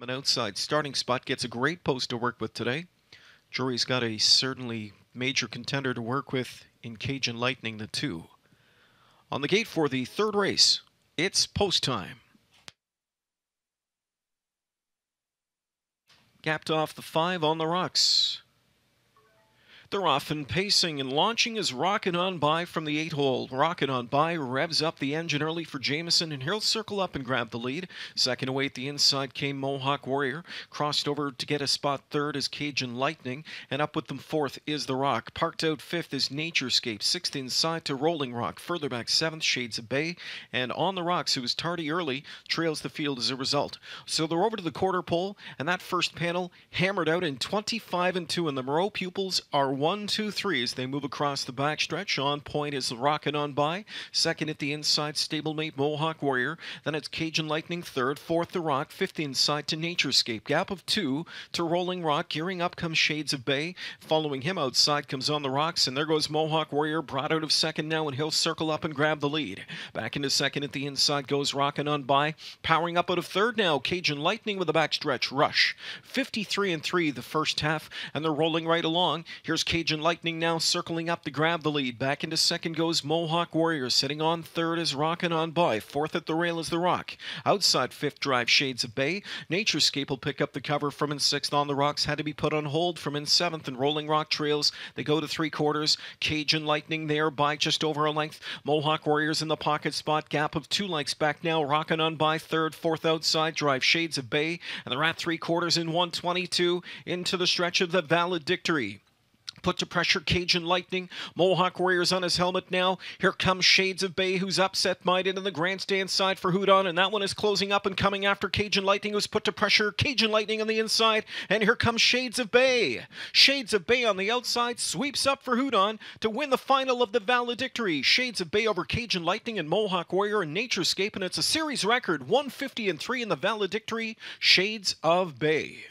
An outside starting spot gets a great post to work with today. jury has got a certainly major contender to work with in Cajun Lightning, the two. On the gate for the third race, it's post time. Gapped off the five on the rocks. They're off and pacing and launching his Rocket On By from the 8 hole. Rocket On By revs up the engine early for Jameson and he'll circle up and grab the lead. Second away at the inside came Mohawk Warrior. Crossed over to get a spot third is Cajun Lightning and up with them fourth is The Rock. Parked out fifth is Naturescape. Sixth inside to Rolling Rock. Further back seventh Shades of Bay and On The Rocks who was tardy early trails the field as a result. So they're over to the quarter pole and that first panel hammered out in 25 and 2 and the Moreau pupils are one, two, three as they move across the backstretch. On point is Rocket on by. Second at the inside, stablemate Mohawk Warrior. Then it's Cajun Lightning third. Fourth the Rock. Fifth inside to Naturescape. Gap of two to Rolling Rock. Gearing up comes Shades of Bay. Following him outside comes On the Rocks. And there goes Mohawk Warrior brought out of second now. And he'll circle up and grab the lead. Back into second at the inside goes Rocket on by. Powering up out of third now. Cajun Lightning with a backstretch rush. 53 and 3 the first half. And they're rolling right along. Here's Cajun Lightning now circling up to grab the lead. Back into second goes Mohawk Warriors. Sitting on third is Rockin' On By. Fourth at the rail is The Rock. Outside fifth drive Shades of Bay. Naturescape will pick up the cover from in sixth. On the Rocks had to be put on hold from in seventh. And Rolling Rock trails. They go to three quarters. Cajun Lightning there by just over a length. Mohawk Warriors in the pocket spot. Gap of two lengths back now. Rockin' On By third. Fourth outside drive Shades of Bay. And they're at three quarters in 122 into the stretch of the valedictory. Put to pressure Cajun Lightning. Mohawk Warriors on his helmet now. Here comes Shades of Bay, who's upset minded in the grandstand side for Houdon. And that one is closing up and coming after Cajun Lightning, who's put to pressure. Cajun Lightning on the inside. And here comes Shades of Bay. Shades of Bay on the outside sweeps up for Houdon to win the final of the valedictory. Shades of Bay over Cajun Lightning and Mohawk Warrior and Naturescape. And it's a series record 150 and 3 in the valedictory. Shades of Bay.